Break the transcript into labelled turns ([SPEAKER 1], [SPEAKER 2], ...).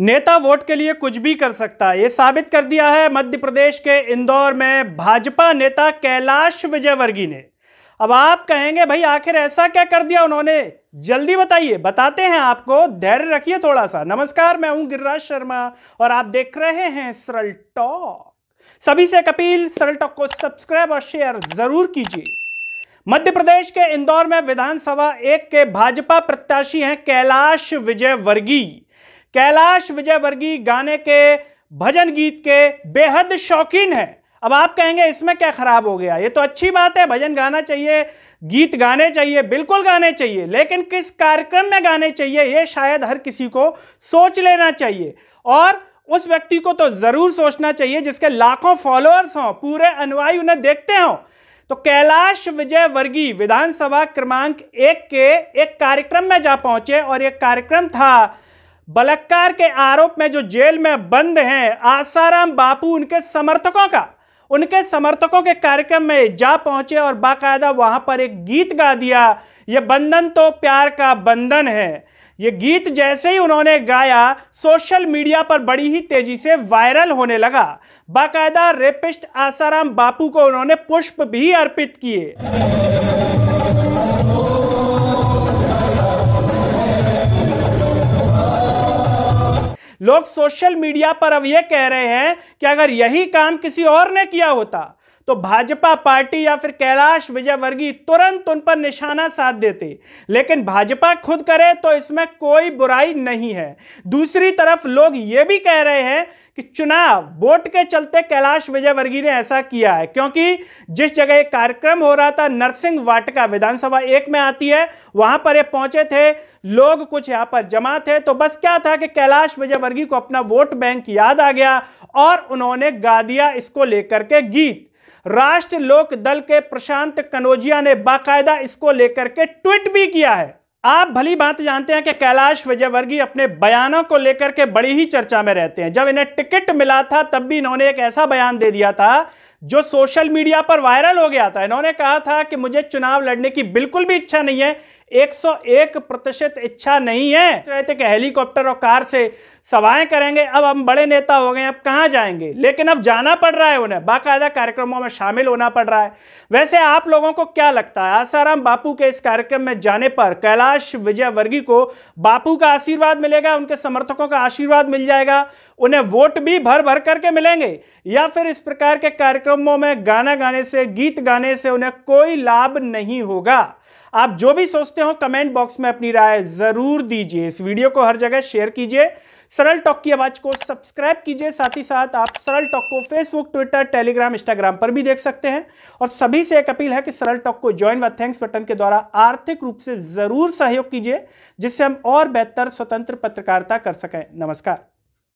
[SPEAKER 1] नेता वोट के लिए कुछ भी कर सकता है ये साबित कर दिया है मध्य प्रदेश के इंदौर में भाजपा नेता कैलाश विजयवर्गीय ने अब आप कहेंगे भाई आखिर ऐसा क्या कर दिया उन्होंने जल्दी बताइए बताते हैं आपको धैर्य रखिए थोड़ा सा नमस्कार मैं हूं गिरिराज शर्मा और आप देख रहे हैं सरल टॉक सभी से कपिल सरल टॉक को सब्सक्राइब और शेयर जरूर कीजिए मध्य प्रदेश के इंदौर में विधानसभा एक के भाजपा प्रत्याशी हैं कैलाश विजय वर्गी कैलाश विजयवर्गीय गाने के भजन गीत के बेहद शौकीन है अब आप कहेंगे इसमें क्या खराब हो गया ये तो अच्छी बात है भजन गाना चाहिए गीत गाने चाहिए बिल्कुल गाने चाहिए लेकिन किस कार्यक्रम में गाने चाहिए ये शायद हर किसी को सोच लेना चाहिए और उस व्यक्ति को तो ज़रूर सोचना चाहिए जिसके लाखों फॉलोअर्स हों पूरे अनुयायी उन्हें देखते हों तो कैलाश विजय वर्गी विधानसभा क्रमांक एक के एक कार्यक्रम में जा पहुंचे और एक कार्यक्रम था बलात्कार के आरोप में जो जेल में बंद हैं आसाराम बापू उनके समर्थकों का उनके समर्थकों के कार्यक्रम में जा पहुंचे और बाकायदा वहां पर एक गीत गा दिया ये बंधन तो प्यार का बंधन है ये गीत जैसे ही उन्होंने गाया सोशल मीडिया पर बड़ी ही तेजी से वायरल होने लगा बाकायदा रेपिस्ट आसाराम बापू को उन्होंने पुष्प भी अर्पित किए लोग सोशल मीडिया पर अब यह कह रहे हैं कि अगर यही काम किसी और ने किया होता तो भाजपा पार्टी या फिर कैलाश विजयवर्गीय तुरंत उन पर निशाना साध देते लेकिन भाजपा खुद करे तो इसमें कोई बुराई नहीं है दूसरी तरफ लोग यह भी कह रहे हैं कि चुनाव वोट के चलते कैलाश विजयवर्गीय ने ऐसा किया है क्योंकि जिस जगह एक कार्यक्रम हो रहा था नरसिंह वाटिका विधानसभा एक में आती है वहां पर ये पहुंचे थे लोग कुछ यहां पर जमा थे तो बस क्या था कि कैलाश विजयवर्गीय को अपना वोट बैंक याद आ गया और उन्होंने गा दिया इसको लेकर के गीत राष्ट्र लोक दल के प्रशांत कनोजिया ने बाकायदा इसको लेकर के ट्वीट भी किया है आप भली बात जानते हैं कि कैलाश विजयवर्गीय अपने बयानों को लेकर के बड़ी ही चर्चा में रहते हैं जब इन्हें टिकट मिला था तब भी इन्होंने एक ऐसा बयान दे दिया था जो सोशल मीडिया पर वायरल हो गया था इन्होंने कहा था कि मुझे चुनाव लड़ने की बिल्कुल भी इच्छा नहीं है 101 प्रतिशत इच्छा नहीं है रहे थे कि हेलीकॉप्टर और कार से सवाएं करेंगे अब हम बड़े नेता हो गए अब कहाँ जाएंगे लेकिन अब जाना पड़ रहा है उन्हें बाकायदा कार्यक्रमों में शामिल होना पड़ रहा है वैसे आप लोगों को क्या लगता है आसाराम बापू के इस कार्यक्रम में जाने पर कैलाश विजय को बापू का आशीर्वाद मिलेगा उनके समर्थकों का आशीर्वाद मिल जाएगा उन्हें वोट भी भर भर करके मिलेंगे या फिर इस प्रकार के कार्यक्रम कार्यक्रमों में गाना गाने से गीत गाने से उन्हें कोई लाभ नहीं होगा आप जो भी सोचते हो कमेंट बॉक्स में अपनी राय जरूर दीजिए इस वीडियो को हर जगह शेयर कीजिए सरल टॉक की आवाज को सब्सक्राइब कीजिए साथ ही साथ आप सरल टॉक को फेसबुक ट्विटर टेलीग्राम इंस्टाग्राम पर भी देख सकते हैं और सभी से एक अपील है कि सरल टॉक को ज्वाइन व थैंक्स बटन के द्वारा आर्थिक रूप से जरूर सहयोग कीजिए जिससे हम और बेहतर स्वतंत्र पत्रकारिता कर सकें नमस्कार